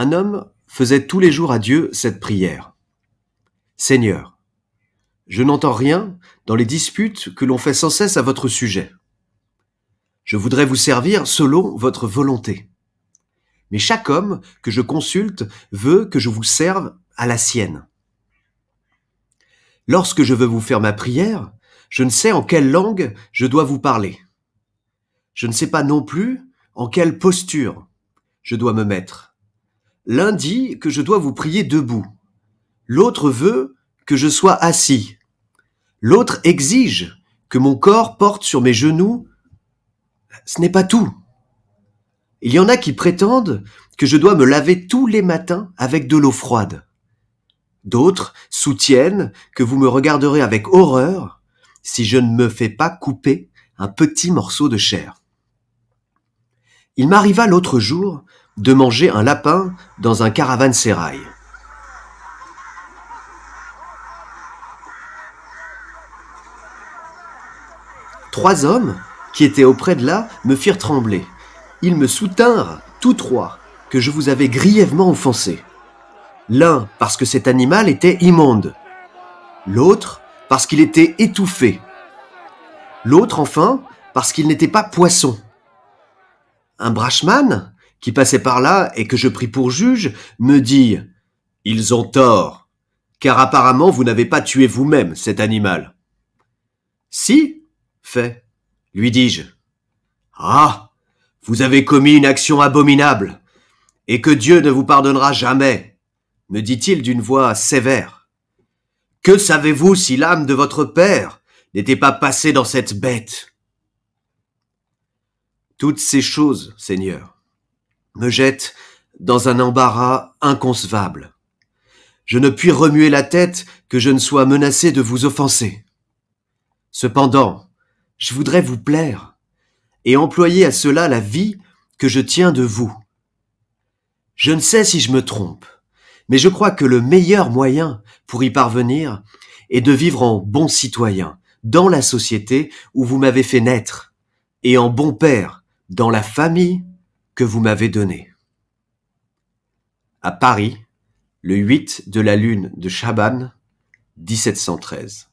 un homme faisait tous les jours à Dieu cette prière. Seigneur, je n'entends rien dans les disputes que l'on fait sans cesse à votre sujet. Je voudrais vous servir selon votre volonté. Mais chaque homme que je consulte veut que je vous serve à la sienne. Lorsque je veux vous faire ma prière, je ne sais en quelle langue je dois vous parler. Je ne sais pas non plus en quelle posture je dois me mettre. L'un dit que je dois vous prier debout. L'autre veut que je sois assis. L'autre exige que mon corps porte sur mes genoux. Ce n'est pas tout. Il y en a qui prétendent que je dois me laver tous les matins avec de l'eau froide. D'autres soutiennent que vous me regarderez avec horreur si je ne me fais pas couper un petit morceau de chair. Il m'arriva l'autre jour de manger un lapin dans un caravane sérail. Trois hommes qui étaient auprès de là me firent trembler. Ils me soutinrent, tous trois, que je vous avais grièvement offensé. L'un parce que cet animal était immonde, l'autre parce qu'il était étouffé, l'autre enfin parce qu'il n'était pas poisson. Un brachman qui passait par là et que je pris pour juge, me dit ⁇ Ils ont tort, car apparemment vous n'avez pas tué vous-même cet animal. ⁇ Si, fait, lui dis-je. Ah, vous avez commis une action abominable, et que Dieu ne vous pardonnera jamais, me dit-il d'une voix sévère. Que savez-vous si l'âme de votre père n'était pas passée dans cette bête Toutes ces choses, Seigneur, me jette dans un embarras inconcevable. Je ne puis remuer la tête que je ne sois menacé de vous offenser. Cependant, je voudrais vous plaire et employer à cela la vie que je tiens de vous. Je ne sais si je me trompe, mais je crois que le meilleur moyen pour y parvenir est de vivre en bon citoyen dans la société où vous m'avez fait naître et en bon père dans la famille que vous m'avez donné. À Paris, le 8 de la lune de Chaban, 1713.